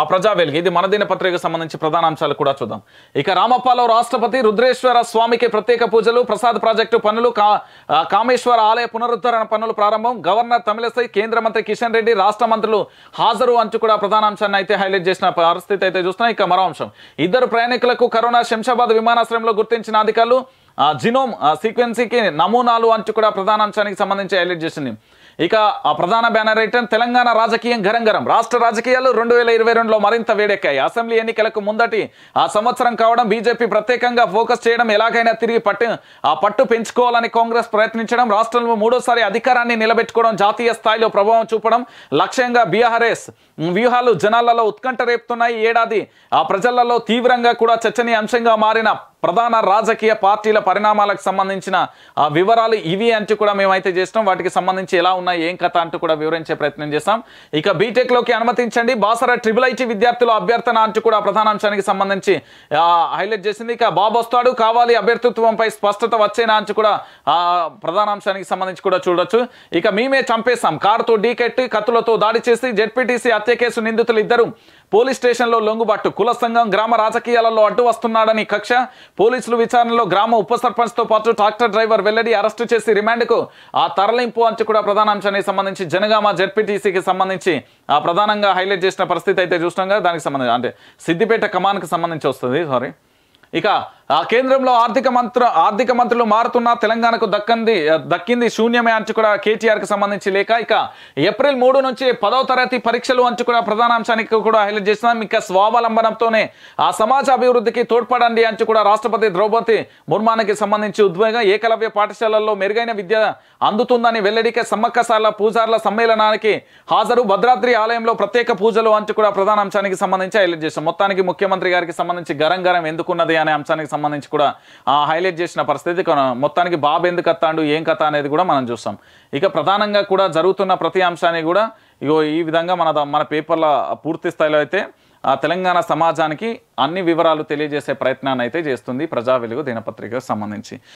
ఆ ప్రజా వెలుగు ఇది మన దినపత్రికకు సంబంధించి ప్రధానాంశాలు కూడా చూద్దాం ఇక రామప్పలో రాష్ట్రపతి రుద్రేశ్వర స్వామికి ప్రత్యేక పూజలు ప్రసాద్ ప్రాజెక్టు పనులు కామేశ్వర ఆలయ పునరుద్ధరణ పనులు ప్రారంభం గవర్నర్ తమిళసై కేంద్ర మంత్రి కిషన్ రెడ్డి రాష్ట్ర మంత్రులు హాజరు అంచు కూడా ప్రధానాంశాన్ని అయితే హైలైట్ చేసిన పరిస్థితి అయితే చూస్తున్నాం ఇక మరో అంశం ఇద్దరు ప్రయాణికులకు కరోనా శంషాబాద్ విమానాశ్రయంలో గుర్తించిన అధికారులు జినోమ్ సీక్వెన్సీకి నమూనాలు అంటూ కూడా ప్రధాన అంశానికి సంబంధించి హైలైట్ చేసింది ఇక ప్రధాన బ్యానర్ ఐటమ్ తెలంగాణ రాజకీయం గరంగరం రాష్ట్ర రాజకీయాలు రెండు వేల ఇరవై రెండులో మరింత వేడెక్కాయి అసెంబ్లీ ఎన్నికలకు ముందటి ఆ సంవత్సరం కావడం బీజేపీ ప్రత్యేకంగా ఫోకస్ చేయడం ఎలాగైనా తిరిగి పట్టు ఆ పట్టు పెంచుకోవాలని కాంగ్రెస్ ప్రయత్నించడం రాష్ట్రంలో మూడోసారి అధికారాన్ని నిలబెట్టుకోవడం జాతీయ స్థాయిలో ప్రభావం చూపడం లక్ష్యంగా బీఆర్ఎస్ వ్యూహాలు జనాలలో ఉత్కంఠ రేపుతున్నాయి ఏడాది ఆ ప్రజలలో తీవ్రంగా కూడా చర్చనీయాంశంగా మారిన ప్రధాన రాజకీయ పార్టీల పరిణామాలకు సంబంధించిన వివరాలు ఇవి అంటూ కూడా మేమైతే చేస్తాం వాటికి సంబంధించి ఎలా ఉన్నాయి ఏం కథ అంటూ కూడా వివరించే ప్రయత్నం చేస్తాం ఇక బీటెక్లోకి అనుమతించండి బాసర ట్రిపుల్ ఐటీ విద్యార్థుల అభ్యర్థన అంటూ కూడా ప్రధాన అంశానికి సంబంధించి హైలైట్ చేసింది ఇక బాబు వస్తాడు కావాలి అభ్యర్థిత్వంపై స్పష్టత వచ్చేనా అంటూ కూడా ప్రధాన అంశానికి సంబంధించి కూడా చూడొచ్చు ఇక మేమే చంపేస్తాం కారుతో డీకెట్ కత్తులతో దాడి చేసి జెడ్పీటీసీ హత్య కేసు నిందితులు ఇద్దరు పోలీస్ స్టేషన్లో లొంగుబాటు కుల సంఘం గ్రామ రాజకీయాలలో అడ్డు వస్తున్నాడని కక్ష పోలీసులు విచారణలో గ్రామ ఉప సర్పంచ్తో పాటు ట్రాక్టర్ డ్రైవర్ వెల్లడి అరెస్టు చేసి రిమాండ్కు ఆ తరలింపు అంచు కూడా ప్రధాన అంశానికి సంబంధించి జనగామ జడ్పీటీసీకి సంబంధించి ఆ ప్రధానంగా హైలైట్ చేసిన పరిస్థితి అయితే చూసినాం కదా దానికి సంబంధించి అంటే సిద్దిపేట కమాన్కి సంబంధించి వస్తుంది సారీ ఇక ఆ కేంద్రంలో ఆర్థిక మంత్ర ఆర్థిక మంత్రులు మారుతున్నా తెలంగాణకు దక్కింది దక్కింది శూన్యమే అంచు కూడా కేటీఆర్కి సంబంధించి లేక ఇక ఏప్రిల్ మూడు నుంచి పదవ తరగతి పరీక్షలు అంచు కూడా ప్రధానాంశానికి కూడా హైలైట్ చేస్తున్నాం ఇంకా స్వావలంబనంతోనే ఆ సమాజ అభివృద్ధికి తోడ్పడండి అంచు కూడా రాష్ట్రపతి ద్రౌపది ముర్మానికి సంబంధించి ఉద్వేగం ఏకలవ్య పాఠశాలల్లో మెరుగైన విద్య అందుతుందని వెల్లడికే సమ్మక్కసాల పూజార్ల సమ్మేళనానికి హాజరు భద్రాద్రి ఆలయంలో ప్రత్యేక పూజలు అంచు కూడా ప్రధాన అంశానికి సంబంధించి హైలైట్ చేస్తాం మొత్తానికి ముఖ్యమంత్రి గారికి సంబంధించి గరం గరం ఎందుకున్నది అనే అంశానికి సంబంధించి కూడా హైలైట్ చేసిన పరిస్థితి మొత్తానికి బాబు ఎందుకు అత్తాడు ఏం కథ అనేది కూడా మనం చూస్తాం ఇక ప్రధానంగా కూడా జరుగుతున్న ప్రతి అంశాన్ని కూడా ఇగో ఈ విధంగా మన మన పేపర్ల పూర్తి స్థాయిలో అయితే తెలంగాణ సమాజానికి అన్ని వివరాలు తెలియజేసే ప్రయత్నాన్ని అయితే చేస్తుంది ప్రజా వెలుగు దినపత్రికకు సంబంధించి